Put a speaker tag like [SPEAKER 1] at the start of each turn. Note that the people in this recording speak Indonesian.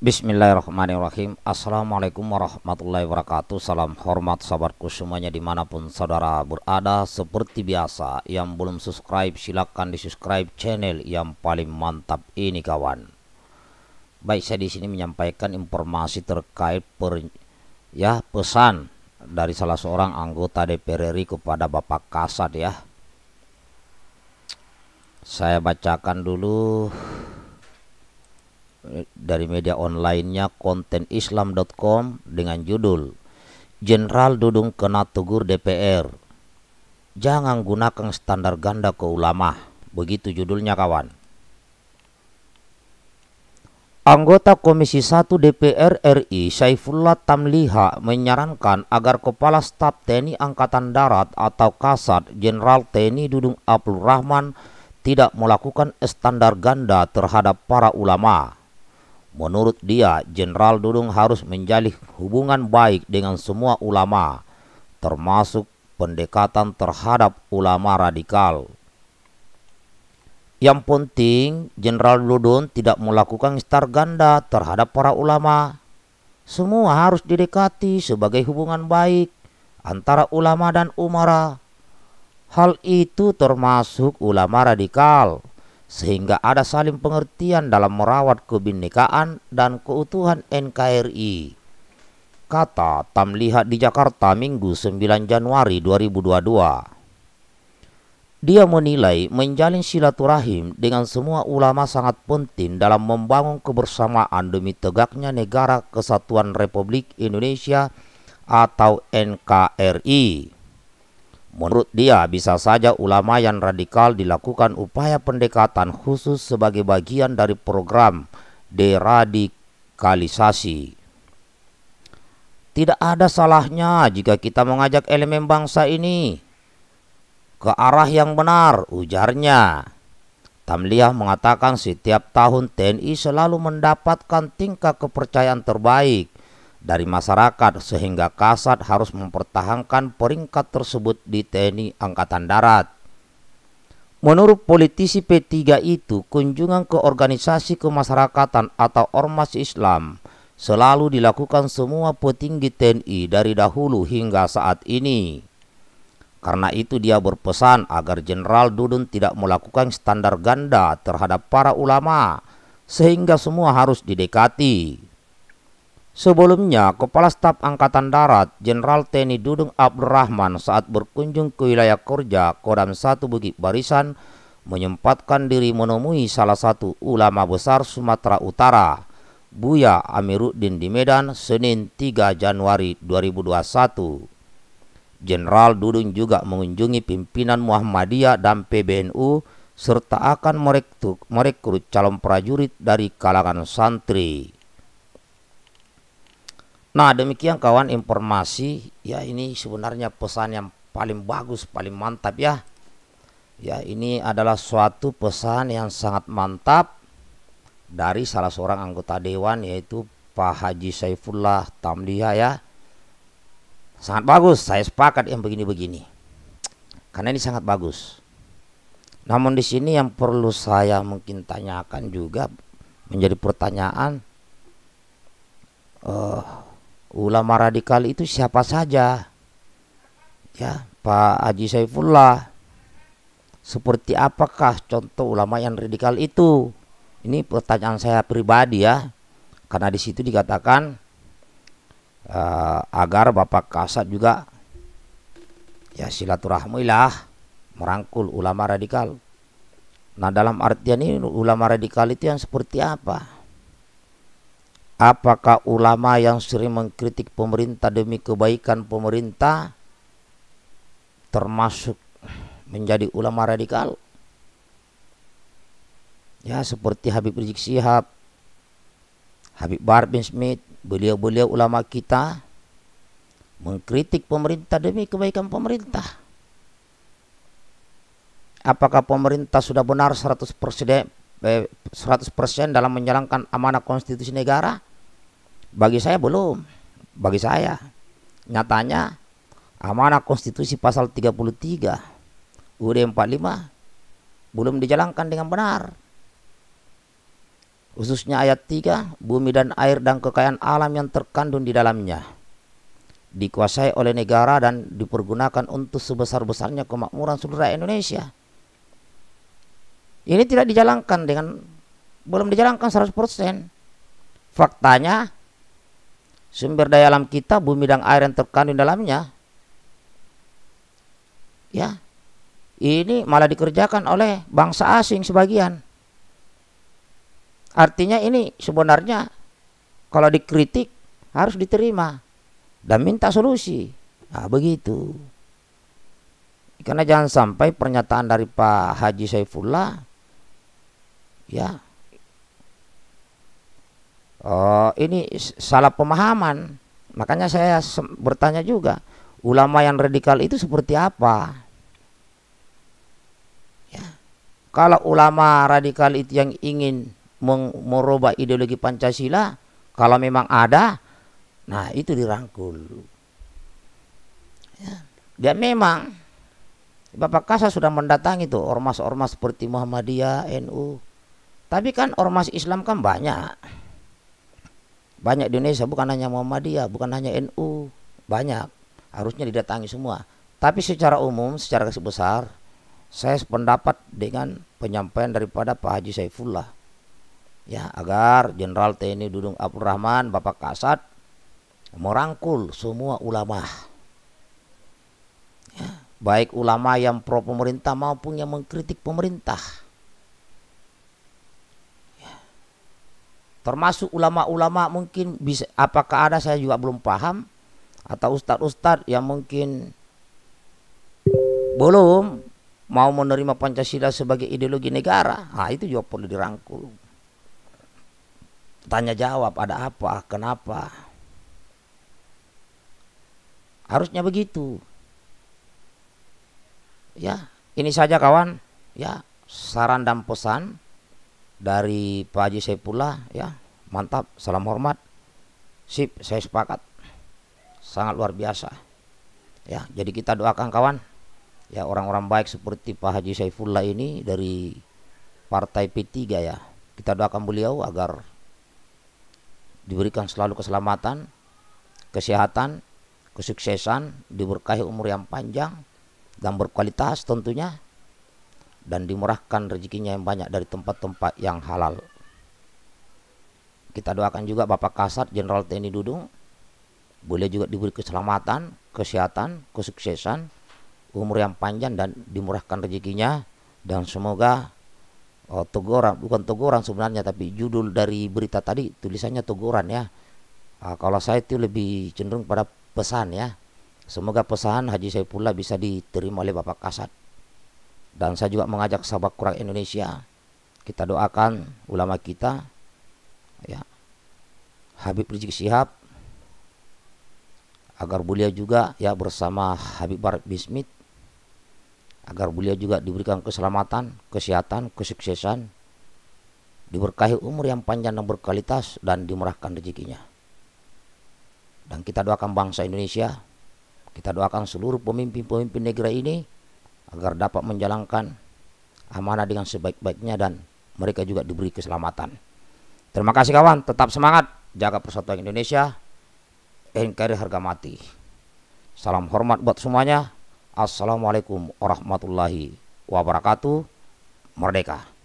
[SPEAKER 1] Bismillahirrahmanirrahim Assalamualaikum warahmatullahi wabarakatuh Salam hormat sahabatku semuanya dimanapun saudara berada Seperti biasa yang belum subscribe silahkan di subscribe channel yang paling mantap ini kawan Baik saya di sini menyampaikan informasi terkait per, ya pesan dari salah seorang anggota DPR RI kepada Bapak Kasat ya Saya bacakan dulu dari media onlinenya kontenislam.com dengan judul Jenderal Dudung kena tegur DPR. Jangan gunakan standar ganda ke ulama. Begitu judulnya kawan. Anggota Komisi 1 DPR RI Syaifullah Tamliha menyarankan agar Kepala Staf TNI Angkatan Darat atau Kasat Jenderal TNI Dudung Abdul Rahman tidak melakukan standar ganda terhadap para ulama. Menurut dia, Jenderal Dudung harus menjalin hubungan baik dengan semua ulama, termasuk pendekatan terhadap ulama radikal. Yang penting, Jenderal Dudung tidak melakukan star ganda terhadap para ulama. Semua harus didekati sebagai hubungan baik antara ulama dan umara. Hal itu termasuk ulama radikal sehingga ada saling pengertian dalam merawat kebinekaan dan keutuhan NKRI. Kata Tamlihat di Jakarta Minggu 9 Januari 2022. Dia menilai menjalin silaturahim dengan semua ulama sangat penting dalam membangun kebersamaan demi tegaknya Negara Kesatuan Republik Indonesia atau NKRI. Menurut dia, bisa saja ulama yang radikal dilakukan upaya pendekatan khusus sebagai bagian dari program deradikalisasi. Tidak ada salahnya jika kita mengajak elemen bangsa ini ke arah yang benar, ujarnya. Tamliah mengatakan setiap tahun TNI selalu mendapatkan tingkat kepercayaan terbaik dari masyarakat sehingga Kasat harus mempertahankan peringkat tersebut di TNI Angkatan Darat. Menurut politisi P3 itu, kunjungan ke organisasi kemasyarakatan atau ormas Islam selalu dilakukan semua petinggi TNI dari dahulu hingga saat ini. Karena itu dia berpesan agar Jenderal Dudun tidak melakukan standar ganda terhadap para ulama sehingga semua harus didekati. Sebelumnya, Kepala Staf Angkatan Darat Jenderal TNI Dudung Abdurrahman saat berkunjung ke wilayah Korja, Kodam 1 Bukit Barisan, menyempatkan diri menemui salah satu ulama besar Sumatera Utara, Buya Amiruddin di Medan, Senin 3 Januari 2021. Jenderal Dudung juga mengunjungi pimpinan Muhammadiyah dan PBNU serta akan merekrut calon prajurit dari kalangan santri. Nah demikian kawan informasi ya ini sebenarnya pesan yang paling bagus paling mantap ya ya ini adalah suatu pesan yang sangat mantap dari salah seorang anggota dewan yaitu Pak Haji Saifullah Tamliha ya sangat bagus saya sepakat yang begini-begini karena ini sangat bagus namun di sini yang perlu saya mungkin tanyakan juga menjadi pertanyaan uh, ulama radikal itu siapa saja ya Pak Haji Saifullah seperti apakah contoh ulama yang radikal itu ini pertanyaan saya pribadi ya karena di situ dikatakan uh, agar Bapak Kasat juga ya silaturahmilah merangkul ulama radikal nah dalam artian ini ulama radikal itu yang seperti apa Apakah ulama yang sering mengkritik pemerintah demi kebaikan pemerintah termasuk menjadi ulama radikal? Ya seperti Habib Rizik Sihab, Habib Bahar bin Smith, beliau-beliau ulama kita mengkritik pemerintah demi kebaikan pemerintah. Apakah pemerintah sudah benar 100% 100% eh, dalam menjalankan amanah konstitusi negara? Bagi saya belum. Bagi saya nyatanya amanah konstitusi pasal 33 UUD 45 belum dijalankan dengan benar. Khususnya ayat 3, bumi dan air dan kekayaan alam yang terkandung di dalamnya dikuasai oleh negara dan dipergunakan untuk sebesar-besarnya kemakmuran seluruh Indonesia. Ini tidak dijalankan dengan belum dijalankan 100%. Faktanya sumber daya alam kita, bumi dan air yang terkandung dalamnya. Ya. Ini malah dikerjakan oleh bangsa asing sebagian. Artinya ini sebenarnya kalau dikritik harus diterima dan minta solusi. Nah, begitu. Karena jangan sampai pernyataan dari Pak Haji Saifullah ya Oh ini salah pemahaman. Makanya saya bertanya juga, ulama yang radikal itu seperti apa? Ya. Kalau ulama radikal itu yang ingin merubah ideologi Pancasila, kalau memang ada, nah itu dirangkul. Ya. Dan memang Bapak Kasa sudah mendatangi itu ormas-ormas seperti Muhammadiyah, NU. Tapi kan ormas Islam kan banyak. Banyak di Indonesia bukan hanya Muhammadiyah, bukan hanya NU, banyak. Harusnya didatangi semua. Tapi secara umum, secara garis besar, saya sependapat dengan penyampaian daripada Pak Haji Saifullah. Ya, agar Jenderal TNI Dudung Abdul Rahman, Bapak Kasat merangkul semua ulama. Ya, baik ulama yang pro pemerintah maupun yang mengkritik pemerintah termasuk ulama-ulama mungkin bisa apakah ada saya juga belum paham atau ustadz-ustadz yang mungkin belum mau menerima Pancasila sebagai ideologi negara nah itu juga perlu dirangkul tanya jawab ada apa kenapa harusnya begitu ya ini saja kawan ya saran dan pesan dari Pak Haji Saifullah ya mantap salam hormat sip saya sepakat sangat luar biasa ya jadi kita doakan kawan ya orang-orang baik seperti Pak Haji Saifullah ini dari partai P3 ya kita doakan beliau agar diberikan selalu keselamatan kesehatan kesuksesan diberkahi umur yang panjang dan berkualitas tentunya dan dimurahkan rezekinya yang banyak dari tempat-tempat yang halal. Kita doakan juga Bapak Kasat Jenderal TNI Dudung boleh juga diberi keselamatan, kesehatan, kesuksesan, umur yang panjang dan dimurahkan rezekinya dan semoga oh, teguran bukan teguran sebenarnya tapi judul dari berita tadi tulisannya teguran ya. Nah, kalau saya itu lebih cenderung pada pesan ya. Semoga pesan Haji Saifullah bisa diterima oleh Bapak Kasat dan saya juga mengajak sahabat kurang Indonesia. Kita doakan ulama kita ya Habib Rizik Sihab, agar beliau juga ya bersama Habib Barat Bismit agar beliau juga diberikan keselamatan, kesehatan, kesuksesan, diberkahi umur yang panjang dan berkualitas dan dimurahkan rezekinya. Dan kita doakan bangsa Indonesia, kita doakan seluruh pemimpin-pemimpin negara ini agar dapat menjalankan amanah dengan sebaik-baiknya dan mereka juga diberi keselamatan. Terima kasih kawan, tetap semangat, jaga persatuan Indonesia, NKRI harga mati. Salam hormat buat semuanya. Assalamualaikum warahmatullahi wabarakatuh. Merdeka.